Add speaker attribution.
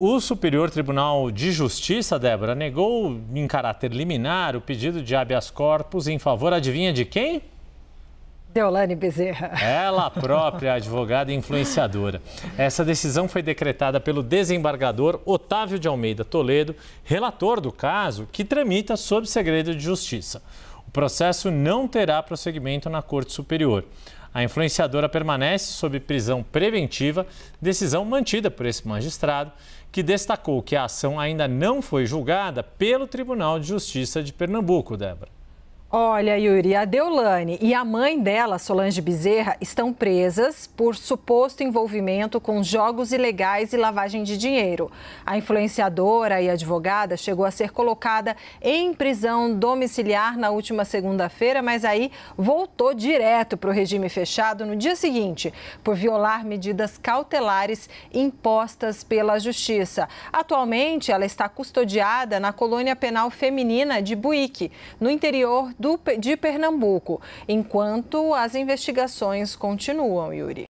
Speaker 1: O Superior Tribunal de Justiça, Débora, negou em caráter liminar o pedido de habeas corpus em favor, adivinha de quem?
Speaker 2: Deolane Bezerra.
Speaker 1: Ela própria, advogada e influenciadora. Essa decisão foi decretada pelo desembargador Otávio de Almeida Toledo, relator do caso, que tramita sob segredo de justiça. O processo não terá prosseguimento na Corte Superior. A influenciadora permanece sob prisão preventiva, decisão mantida por esse magistrado, que destacou que a ação ainda não foi julgada pelo Tribunal de Justiça de Pernambuco, Débora.
Speaker 3: Olha, Yuri, a Deolane e a mãe dela, Solange Bezerra, estão presas por suposto envolvimento com jogos ilegais e lavagem de dinheiro. A influenciadora e advogada chegou a ser colocada em prisão domiciliar na última segunda-feira, mas aí voltou direto para o regime fechado no dia seguinte, por violar medidas cautelares impostas pela Justiça. Atualmente, ela está custodiada na colônia penal feminina de Buíque, no interior do, de Pernambuco, enquanto as investigações continuam, Yuri.